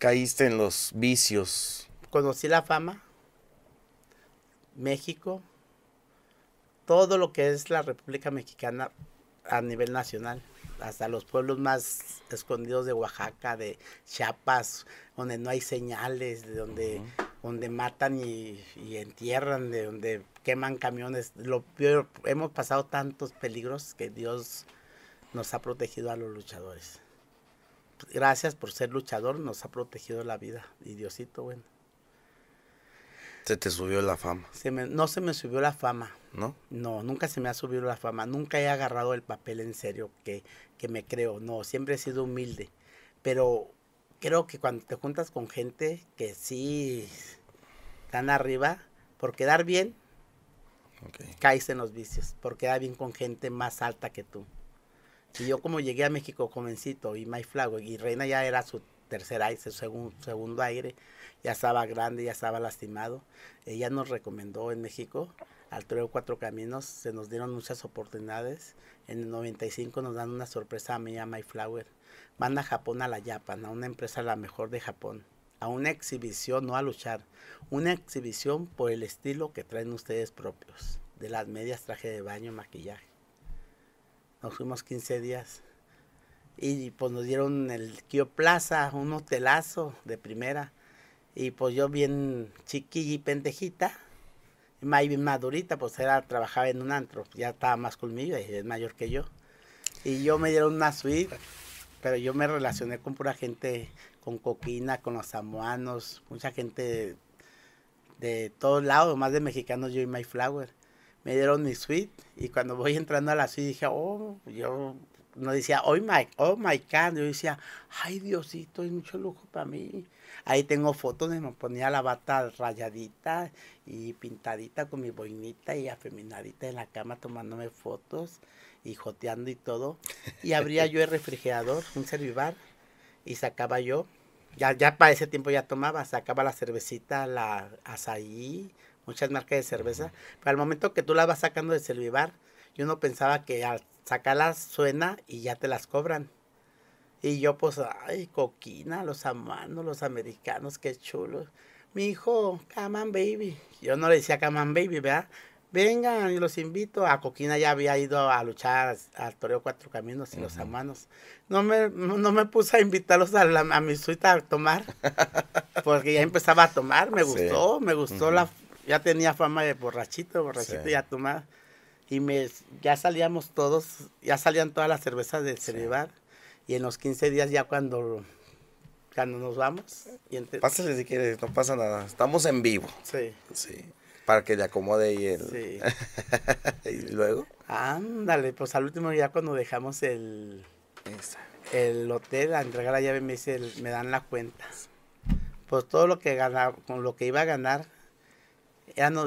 caíste en los vicios? Conocí la fama, México, todo lo que es la República Mexicana a nivel nacional, hasta los pueblos más escondidos de Oaxaca, de Chiapas, donde no hay señales, de donde, donde matan y, entierran, de donde queman camiones. Lo hemos pasado tantos peligros que Dios nos ha protegido a los luchadores gracias por ser luchador, nos ha protegido la vida. Y Diosito, bueno. Se te subió la fama. no se me subió la fama. ¿No? No, nunca se me ha subido la fama. Nunca he agarrado el papel en serio que, que me creo. No, siempre he sido humilde. Pero creo que cuando te juntas con gente que sí están arriba, por quedar bien, okay. caes en los vicios. Por quedar bien con gente más alta que tú. Y yo como llegué a México jovencito y My Flower y Reina ya era su tercer aire, su segundo aire, ya estaba grande, ya estaba lastimado. Ella nos recomendó en México al o Cuatro Caminos, se nos dieron muchas oportunidades. En el 95 nos dan una sorpresa a mí, a My Flower. Van a Japón a la Japan, a una empresa la mejor de Japón, a una exhibición, no a luchar, una exhibición por el estilo que traen ustedes propios, de las medias, traje de baño, maquillaje nos fuimos 15 días. Y pues nos dieron el Kio Plaza, un hotelazo de primera. Y pues yo bien chiquilla y pendejita, más bien madurita, pues era, trabajaba en un antro, ya estaba más y es mayor que yo. Y yo me dieron una suite, pero yo me relacioné con pura gente, con coquina, con los samoanos, mucha gente de, de todos lados, más de mexicanos, yo y My Flower me dieron mi suite y cuando voy entrando a la suite dije, oh, yo no decía, oh my, oh my God, yo decía, ay Diosito, es mucho lujo para mí. Ahí tengo fotos donde me ponía la bata rayadita y pintadita con mi boinita y afeminadita en la cama tomándome fotos y joteando y todo. Y abría yo el refrigerador, un servibar, y sacaba yo, ya, ya para ese tiempo ya tomaba, sacaba la cervecita, la azaí, muchas marcas de cerveza, pero al momento que tú la vas sacando de Servibar, yo no pensaba que al sacarlas suena y ya te las cobran. Y yo pues, ay, coquina, los amanos, los americanos, qué chulos. Mi hijo, Caman baby. Yo no le decía Caman baby, ¿verdad? Vengan y los invito. A Coquina ya había ido a luchar al Toreo Cuatro Caminos y los amanos. No me, no me puse a invitarlos a, mi suita a tomar, porque ya empezaba a tomar. Me gustó, me gustó la ya tenía fama de borrachito, borrachito, y ya tomaba. Y me, ya salíamos todos, ya salían todas las cervezas del Cerebar. Y en los 15 días ya cuando, cuando nos vamos. Pásale si quieres, no pasa nada. Estamos en vivo. Sí. Sí. Para que le acomode y él. Sí. y luego. Ándale, pues al último día cuando dejamos el... El hotel, a entregar la llave me dice, me dan la cuenta. Pues todo lo que ganaba, con lo que iba a ganar,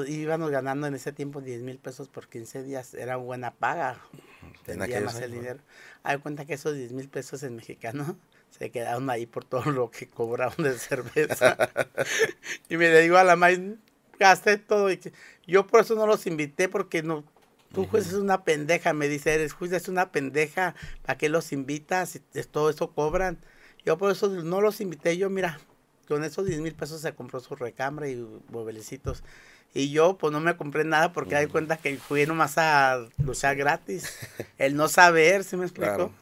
íbamos ganando en ese tiempo 10 mil pesos por 15 días, era buena paga, teníamos el dinero. Hay cuenta que esos 10 mil pesos en mexicano se quedaron ahí por todo lo que cobraron de cerveza. y me le digo a la maíz, gasté todo. Y yo por eso no los invité, porque no, tú juez es una pendeja, me dice, eres juez es una pendeja, ¿para qué los invitas? Todo eso cobran. Yo por eso no los invité, yo mira, con esos 10 mil pesos se compró su recámara y mueblecitos y yo pues no me compré nada porque hay cuenta que fui nomás a luchar gratis. El no saber, ¿se me explico?